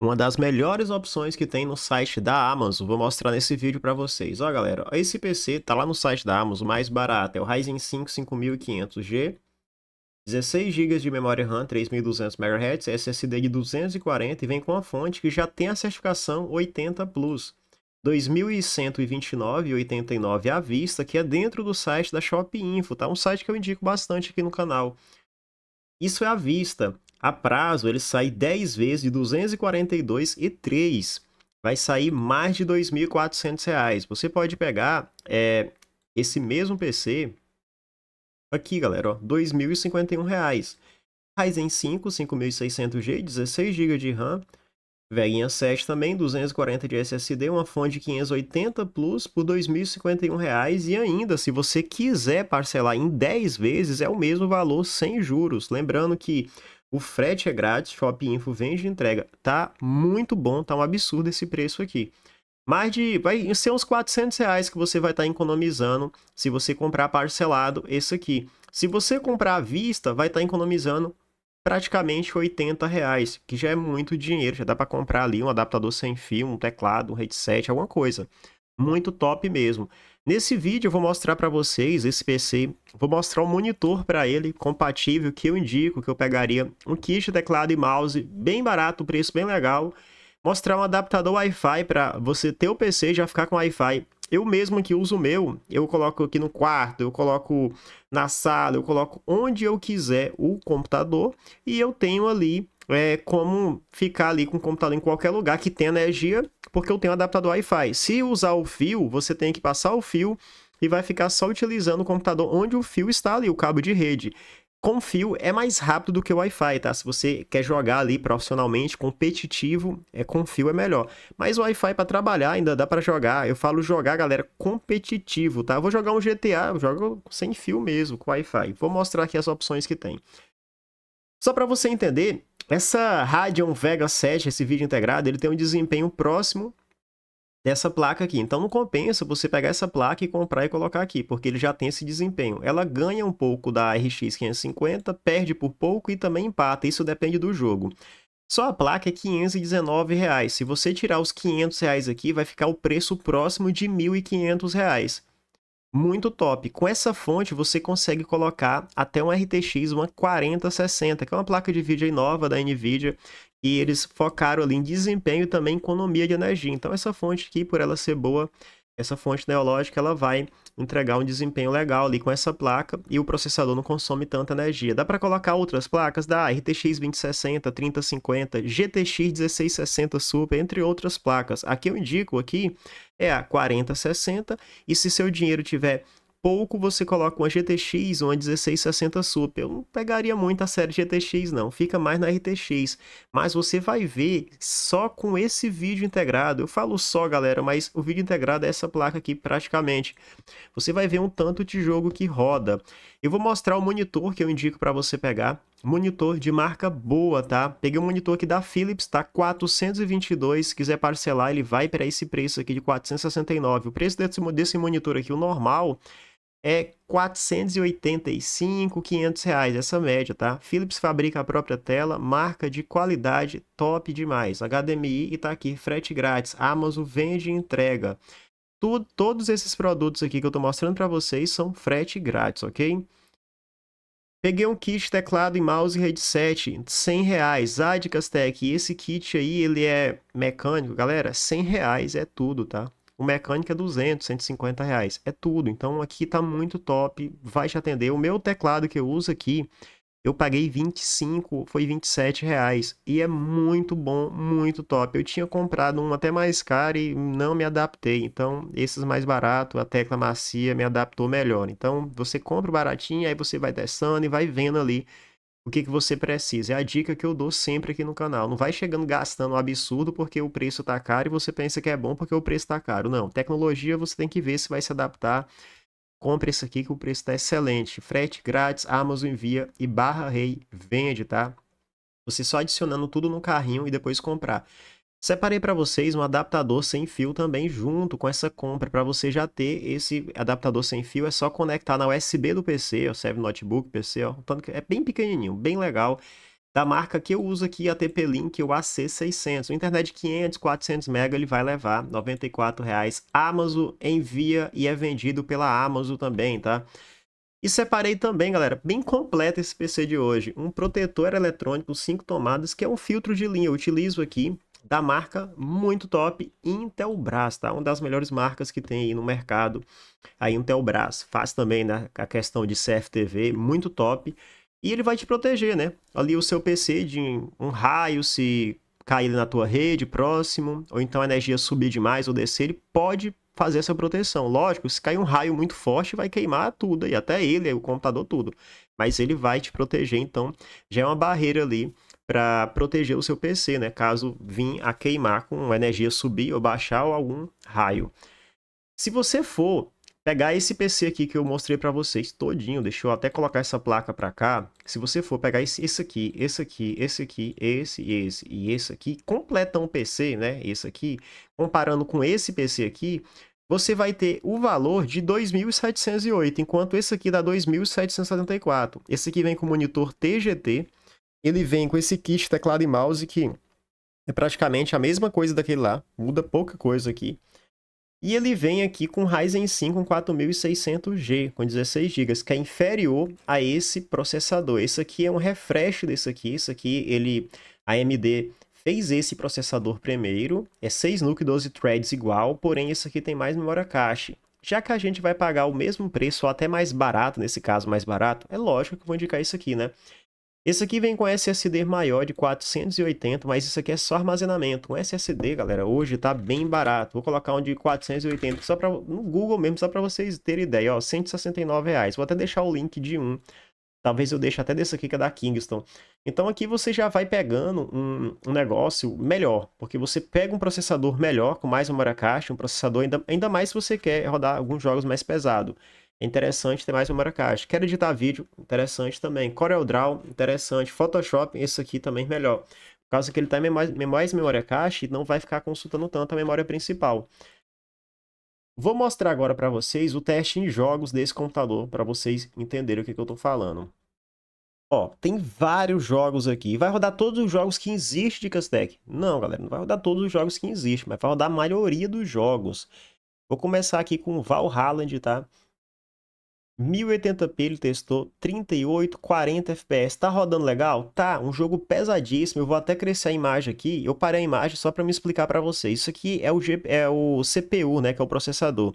uma das melhores opções que tem no site da Amazon. Vou mostrar nesse vídeo para vocês. Ó, galera, esse PC tá lá no site da Amazon, mais barato, é o Ryzen 5 5500G, 16 GB de memória RAM, 3200 MHz, SSD de 240 e vem com a fonte que já tem a certificação 80 Plus. 2.129,89 à vista, que é dentro do site da Shop Info, tá? Um site que eu indico bastante aqui no canal. Isso é à vista a prazo ele sai 10 vezes de 242 242,3. Vai sair mais de R$ 2.400. Você pode pegar é, esse mesmo PC aqui, galera, ó, R$ 2.051. Ryzen 5 5600G, 16 GB de RAM, Veguinha 7 também, 240 de SSD, uma fonte 580 Plus por R$ 2.051 e ainda, se você quiser parcelar em 10 vezes, é o mesmo valor sem juros. Lembrando que o frete é grátis, Shop Info vende e entrega. Tá muito bom, tá um absurdo esse preço aqui. Mais de. Vai ser uns 400 reais que você vai estar tá economizando se você comprar parcelado esse aqui. Se você comprar à vista, vai estar tá economizando praticamente 80 reais, que já é muito dinheiro. Já dá para comprar ali um adaptador sem fio, um teclado, um headset, alguma coisa. Muito top mesmo. Nesse vídeo eu vou mostrar para vocês esse PC, vou mostrar um monitor para ele compatível que eu indico que eu pegaria um kit teclado e mouse bem barato, preço bem legal, mostrar um adaptador Wi-Fi para você ter o PC e já ficar com Wi-Fi. Eu mesmo que uso o meu, eu coloco aqui no quarto, eu coloco na sala, eu coloco onde eu quiser o computador e eu tenho ali é, como ficar ali com o computador em qualquer lugar que tenha energia porque eu tenho um adaptador Wi-Fi. Se usar o fio, você tem que passar o fio e vai ficar só utilizando o computador onde o fio está ali, o cabo de rede. Com fio é mais rápido do que o Wi-Fi, tá? Se você quer jogar ali profissionalmente, competitivo, é com fio é melhor. Mas o Wi-Fi para trabalhar ainda dá para jogar. Eu falo jogar, galera, competitivo, tá? Eu vou jogar um GTA, eu jogo sem fio mesmo, com Wi-Fi. Vou mostrar aqui as opções que tem. Só para você entender, essa Radeon Vega 7, esse vídeo integrado, ele tem um desempenho próximo dessa placa aqui. Então não compensa você pegar essa placa e comprar e colocar aqui, porque ele já tem esse desempenho. Ela ganha um pouco da RX 550, perde por pouco e também empata, isso depende do jogo. Só a placa é 519 reais. Se você tirar os 500 reais aqui, vai ficar o preço próximo de 1.500 muito top. Com essa fonte você consegue colocar até um RTX uma 4060, que é uma placa de vídeo nova da Nvidia, e eles focaram ali em desempenho e também economia de energia. Então essa fonte aqui, por ela ser boa, essa fonte neológica ela vai entregar um desempenho legal ali com essa placa e o processador não consome tanta energia. Dá para colocar outras placas da RTX 2060, 3050, GTX 1660 Super, entre outras placas. Aqui eu indico aqui é a 4060 e se seu dinheiro tiver pouco você coloca uma GTX ou uma 1660 Super. Eu não pegaria muito a série GTX não, fica mais na RTX. Mas você vai ver só com esse vídeo integrado. Eu falo só, galera, mas o vídeo integrado é essa placa aqui praticamente. Você vai ver um tanto de jogo que roda. Eu vou mostrar o monitor que eu indico para você pegar. Monitor de marca boa, tá? Peguei um monitor aqui da Philips, tá? 422, se quiser parcelar, ele vai para esse preço aqui de 469. O preço desse, desse monitor aqui, o normal, é 485, 500 reais, essa média, tá? Philips fabrica a própria tela, marca de qualidade top demais. HDMI e tá aqui, frete grátis, Amazon vende e entrega. Tudo, todos esses produtos aqui que eu tô mostrando para vocês são frete grátis, ok? Peguei um kit teclado e mouse headset, 100 reais. Ah, esse kit aí, ele é mecânico, galera, 100 reais é tudo, tá? O mecânico é 200, 150 reais. É tudo. Então aqui tá muito top. Vai te atender. O meu teclado que eu uso aqui, eu paguei 25, foi 27 reais. E é muito bom, muito top. Eu tinha comprado um até mais caro e não me adaptei. Então esses mais baratos, a tecla macia me adaptou melhor. Então você compra o baratinho, aí você vai testando e vai vendo ali o que, que você precisa. É a dica que eu dou sempre aqui no canal. Não vai chegando gastando um absurdo porque o preço está caro e você pensa que é bom porque o preço está caro. Não, tecnologia você tem que ver se vai se adaptar. Compre isso aqui que o preço está excelente. Frete grátis, Amazon envia e barra rei vende, tá? Você só adicionando tudo no carrinho e depois comprar. Separei para vocês um adaptador sem fio também junto com essa compra, para você já ter esse adaptador sem fio, é só conectar na USB do PC, ó, serve notebook, PC, ó, tanto que é bem pequenininho, bem legal, da marca que eu uso aqui, a TP-Link, o AC600, o internet 500, 400 MB, ele vai levar, R$ 94,00, Amazon envia e é vendido pela Amazon também, tá? E separei também, galera, bem completo esse PC de hoje, um protetor eletrônico 5 tomadas, que é um filtro de linha, eu utilizo aqui, da marca muito top Intelbras, tá? Uma das melhores marcas que tem aí no mercado, a Intelbras. Faz também né, a questão de CFTV, muito top. E ele vai te proteger, né? Ali o seu PC de um raio, se cair na tua rede próximo, ou então a energia subir demais ou descer, ele pode fazer essa proteção. Lógico, se cair um raio muito forte, vai queimar tudo, e até ele, o computador, tudo. Mas ele vai te proteger, então já é uma barreira ali para proteger o seu PC, né? Caso vim a queimar com energia subir ou baixar ou algum raio. Se você for pegar esse PC aqui que eu mostrei para vocês todinho, deixa eu até colocar essa placa para cá. Se você for pegar esse, esse aqui, esse aqui, esse aqui, esse esse e esse aqui, completa um PC, né? Esse aqui, comparando com esse PC aqui, você vai ter o valor de 2.708, enquanto esse aqui dá 2.774. Esse aqui vem com monitor TGT, ele vem com esse kit teclado e mouse que é praticamente a mesma coisa daquele lá, muda pouca coisa aqui. E ele vem aqui com Ryzen 5 4600G, com 16 GB, que é inferior a esse processador. Esse aqui é um refresh desse aqui, esse aqui ele a AMD fez esse processador primeiro, é 6 e 12 threads igual, porém esse aqui tem mais memória cache. Já que a gente vai pagar o mesmo preço, ou até mais barato, nesse caso mais barato, é lógico que eu vou indicar isso aqui, né? Esse aqui vem com SSD maior de 480, mas isso aqui é só armazenamento. Um SSD, galera, hoje tá bem barato. Vou colocar um de 480 só pra, no Google mesmo, só para vocês terem ideia. Ó, 169 reais. Vou até deixar o link de um. Talvez eu deixe até desse aqui que é da Kingston. Então aqui você já vai pegando um, um negócio melhor, porque você pega um processador melhor, com mais memória caixa, um processador ainda, ainda mais se você quer rodar alguns jogos mais pesados. É interessante ter mais memória caixa. Quero editar vídeo, interessante também. CorelDRAW, interessante. Photoshop, esse aqui também melhor. Por causa que ele tem tá mais, mais memória caixa e não vai ficar consultando tanto a memória principal. Vou mostrar agora para vocês o teste em jogos desse computador, para vocês entenderem o que, que eu estou falando. Ó, tem vários jogos aqui. Vai rodar todos os jogos que existem de Castec? Não, galera, não vai rodar todos os jogos que existem mas vai rodar a maioria dos jogos. Vou começar aqui com Valhalla, tá? 1080p ele testou 38, 40 FPS. Tá rodando legal? Tá, um jogo pesadíssimo. Eu vou até crescer a imagem aqui. Eu parei a imagem só para me explicar para vocês. Isso aqui é o, G... é o CPU, né, que é o processador.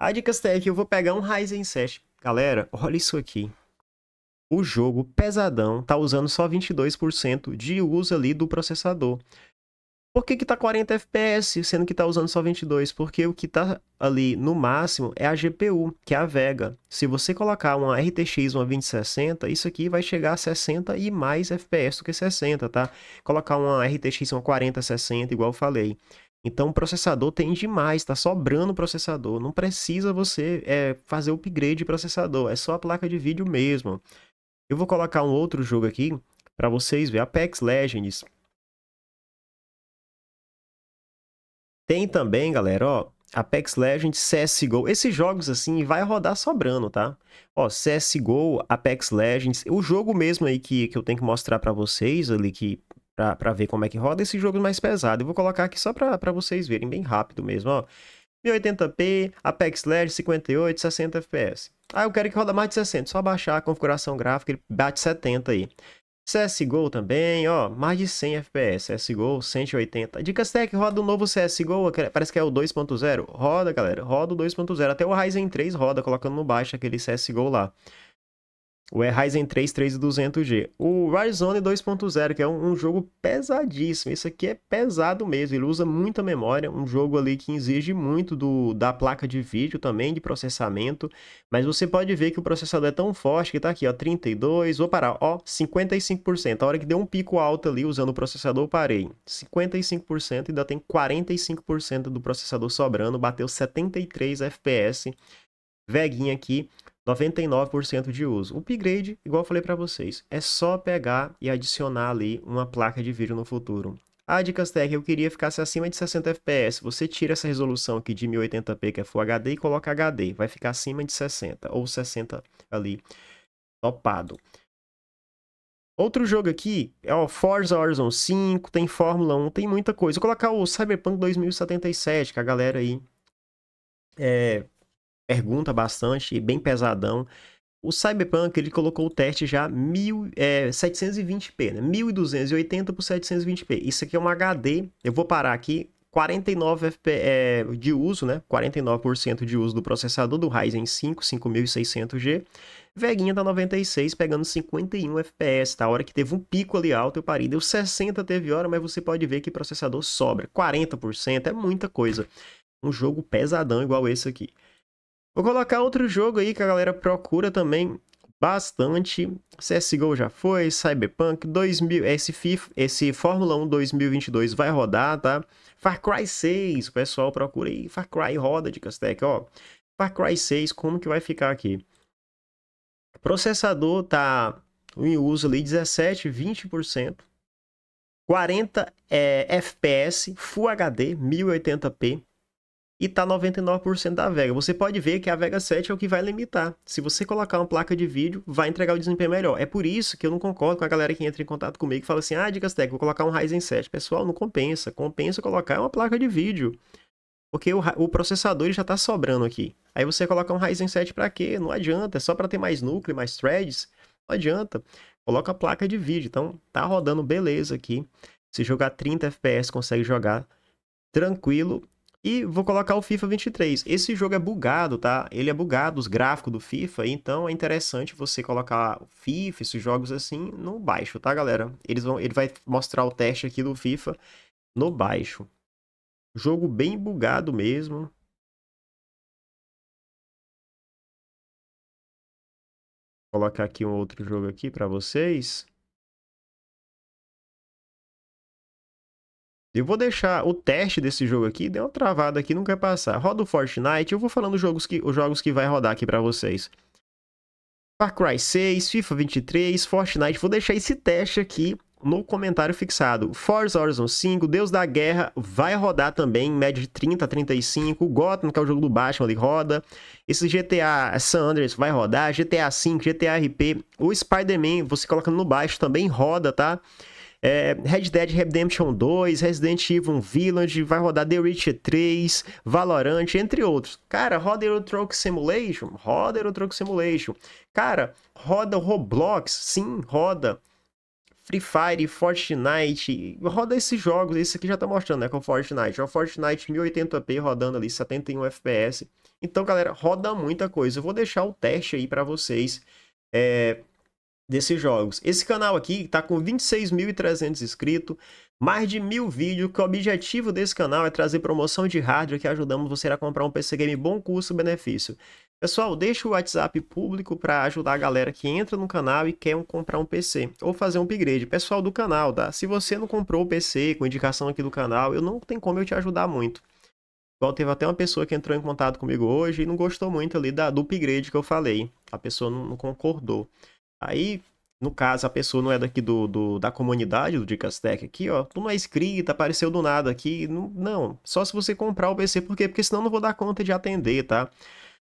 A dicas aqui eu vou pegar um Ryzen 7. Galera, olha isso aqui. O jogo pesadão tá usando só 22% de uso ali do processador. Por que, que tá 40 FPS, sendo que tá usando só 22? Porque o que tá ali no máximo é a GPU, que é a Vega. Se você colocar uma RTX, uma 2060, isso aqui vai chegar a 60 e mais FPS do que 60, tá? Colocar uma RTX, uma 4060, igual eu falei. Então o processador tem demais, tá sobrando processador. Não precisa você é, fazer upgrade de processador, é só a placa de vídeo mesmo. Eu vou colocar um outro jogo aqui para vocês ver, Apex Legends. Tem também, galera, ó, Apex Legends, CSGO, esses jogos assim vai rodar sobrando, tá? Ó, CSGO, Apex Legends, o jogo mesmo aí que, que eu tenho que mostrar para vocês ali que pra, pra ver como é que roda esse jogo mais pesado. Eu vou colocar aqui só pra, pra vocês verem bem rápido mesmo, ó. 1080p, Apex Legends 58, 60 FPS. Ah, eu quero que roda mais de 60, só baixar a configuração gráfica, ele bate 70 aí. CSGO também, ó, mais de 100 FPS, CSGO 180. Dicas Tech, roda o novo CSGO, parece que é o 2.0. Roda, galera, roda o 2.0. Até o Ryzen 3 roda, colocando no baixo aquele CSGO lá. O é Ryzen 3 3200G. O Ryzen 2.0, que é um, jogo pesadíssimo. isso aqui é pesado mesmo, ele usa muita memória. Um jogo ali que exige muito do, da placa de vídeo também, de processamento. Mas você pode ver que o processador é tão forte que tá aqui, ó, 32, vou parar, ó, 55%. A hora que deu um pico alto ali usando o processador, parei. 55% e ainda tem 45% do processador sobrando, bateu 73 FPS. Veguinha aqui, 99% de uso. O upgrade, igual eu falei para vocês, é só pegar e adicionar ali uma placa de vídeo no futuro. Ah, dicas tech, eu queria ficasse acima de 60 fps. Você tira essa resolução aqui de 1080p, que é Full HD, e coloca HD. Vai ficar acima de 60, ou 60 ali, topado. Outro jogo aqui é o Forza Horizon 5, tem Fórmula 1, tem muita coisa. Vou colocar o Cyberpunk 2077, que a galera aí é, pergunta bastante, bem pesadão. O Cyberpunk ele colocou o teste já mil, é, p né? 1280 por 720p. Isso aqui é um HD. Eu vou parar aqui. 49 FP, é, de uso, né? 49% de uso do processador do Ryzen 5 5600G. Veguinha da 96, pegando 51 FPS, tá? A hora que teve um pico ali alto, eu parei. Deu 60 teve hora, mas você pode ver que processador sobra. 40% é muita coisa. Um jogo pesadão igual esse aqui. Vou colocar outro jogo aí que a galera procura também bastante. CSGO já foi, Cyberpunk 2000, esse, FIFA, esse Fórmula 1 2022 vai rodar, tá? Far Cry 6, o pessoal procura aí, Far Cry roda de Castec, ó. Far Cry 6, como que vai ficar aqui? Processador tá em uso ali 17, 20%. 40 é, FPS, Full HD, 1080p, e tá 99% da Vega. Você pode ver que a Vega 7 é o que vai limitar. Se você colocar uma placa de vídeo, vai entregar o desempenho melhor. É por isso que eu não concordo com a galera que entra em contato comigo e fala assim: "Ah, dicas técnicas, vou colocar um Ryzen 7". Pessoal, não compensa. Compensa colocar uma placa de vídeo. Porque o, o processador já tá sobrando aqui. Aí você coloca um Ryzen 7 para quê? Não adianta, é só para ter mais núcleo, mais threads. Não adianta. Coloca a placa de vídeo. Então, tá rodando beleza aqui. Se jogar 30 FPS, consegue jogar tranquilo e vou colocar o FIFA 23. Esse jogo é bugado, tá? Ele é bugado, os gráficos do FIFA, então é interessante você colocar o FIFA, esses jogos assim, no baixo, tá, galera? Eles vão, ele vai mostrar o teste aqui do FIFA no baixo. Jogo bem bugado mesmo. Vou colocar aqui um outro jogo aqui para vocês. Eu vou deixar o teste desse jogo aqui, deu uma travada aqui, não quer passar. Roda o Fortnite, eu vou falando os jogos que, os jogos que vai rodar aqui para vocês. Far Cry 6, FIFA 23, Fortnite, vou deixar esse teste aqui no comentário fixado. Forza Horizon 5, Deus da Guerra, vai rodar também, em média de 30 a 35. Gotham, que é o jogo do Batman, ele roda. Esse GTA San Andreas vai rodar. GTA 5, GTA RP. O Spider-Man, você colocando no baixo, também roda, tá? é, Red Dead Redemption 2, Resident Evil Village, vai rodar The Witcher 3, Valorant, entre outros. Cara, roda Euro Truck Simulation? Roda Euro Truck Simulation. Cara, roda Roblox? Sim, roda. Free Fire, Fortnite, roda esses jogos, esse aqui já tá mostrando, né, com Fortnite. O é Fortnite 1080p rodando ali 71 FPS. Então, galera, roda muita coisa. Eu vou deixar o teste aí para vocês. É, desses jogos. Esse canal aqui está com 26.300 inscritos, mais de mil vídeos, que o objetivo desse canal é trazer promoção de hardware que ajudamos você a comprar um PC Game bom custo-benefício. Pessoal, deixa o WhatsApp público para ajudar a galera que entra no canal e quer comprar um PC ou fazer um upgrade. Pessoal do canal, tá? Se você não comprou o PC com indicação aqui do canal, eu não tem como eu te ajudar muito. Igual teve até uma pessoa que entrou em contato comigo hoje e não gostou muito ali da, do upgrade que eu falei. A pessoa não, não concordou. Aí, no caso, a pessoa não é daqui do, do da comunidade do Dicas Tech aqui, ó. Tu não é inscrita, apareceu do nada aqui. Não, não, só se você comprar o PC, por quê? Porque senão não vou dar conta de atender, tá?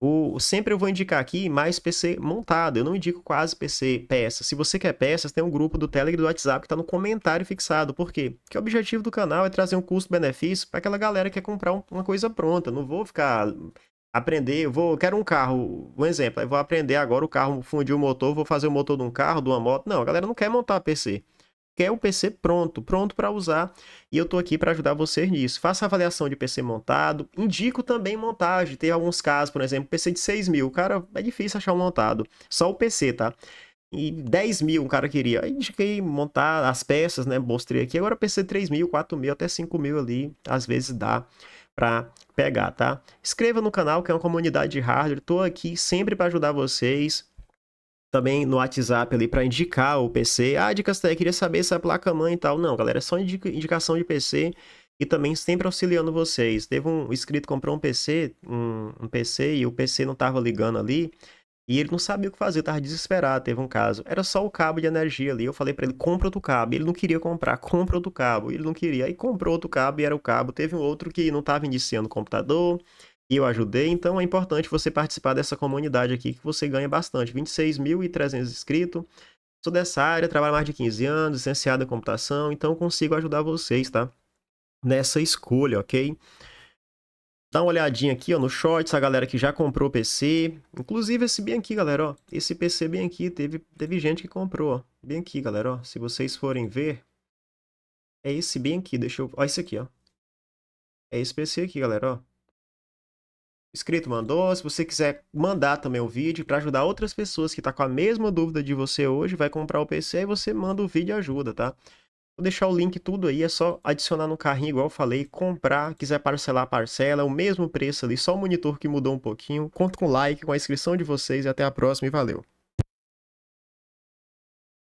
O, sempre eu vou indicar aqui mais PC montado. Eu não indico quase PC peças. Se você quer peças, tem um grupo do Telegram e do WhatsApp que está no comentário fixado. Por quê? Porque o objetivo do canal é trazer um custo-benefício para aquela galera que quer comprar um, uma coisa pronta. Não vou ficar aprender, eu vou, quero um carro, um exemplo, eu vou aprender agora o carro, fundir o motor, vou fazer o motor de um carro, de uma moto. Não, a galera não quer montar PC. Quer o PC pronto, pronto para usar, e eu tô aqui para ajudar vocês nisso. Faça avaliação de PC montado, indico também montagem. Tem alguns casos, por exemplo, PC de 6 mil, cara, é difícil achar um montado, só o PC, tá? E 10 mil um cara queria. Aí indiquei montar as peças, né? Mostrei aqui. Agora PC 3 mil, 4 mil, até 5 mil ali, às vezes dá para pegar, tá? Inscreva no canal, que é uma comunidade de hardware. Tô aqui sempre para ajudar vocês. Também no WhatsApp ali para indicar o PC. Ah, dicas técnicas, queria saber se é a placa mãe e tal. Não, galera, é só indicação de PC e também sempre auxiliando vocês. Teve um inscrito comprou um PC, um, um PC e o PC não tava ligando ali. E ele não sabia o que fazer, tava desesperado, teve um caso. Era só o cabo de energia ali. Eu falei para ele, compra outro cabo. Ele não queria comprar, compra outro cabo. Ele não queria. Aí comprou outro cabo e era o cabo. Teve um outro que não estava iniciando o computador. E eu ajudei. Então é importante você participar dessa comunidade aqui, que você ganha bastante. 26.300 inscritos. Sou dessa área, trabalho mais de 15 anos, licenciado em computação. Então consigo ajudar vocês, tá? Nessa escolha, ok? Dá uma olhadinha aqui, ó, no shorts, a galera que já comprou o PC. Inclusive esse bem aqui, galera, ó. Esse PC bem aqui, teve, teve gente que comprou, ó. Bem aqui, galera, ó. Se vocês forem ver, é esse bem aqui. Deixa eu... Ó, esse aqui, ó. É esse PC aqui, galera, ó. Inscrito mandou. Se você quiser mandar também o vídeo para ajudar outras pessoas que tá com a mesma dúvida de você hoje, vai comprar o PC e você manda o vídeo e ajuda, tá? Vou deixar o link tudo aí, é só adicionar no carrinho, igual eu falei, comprar, quiser parcelar, parcela, o mesmo preço ali, só o monitor que mudou um pouquinho. Conto com o like, com a inscrição de vocês e até a próxima e valeu!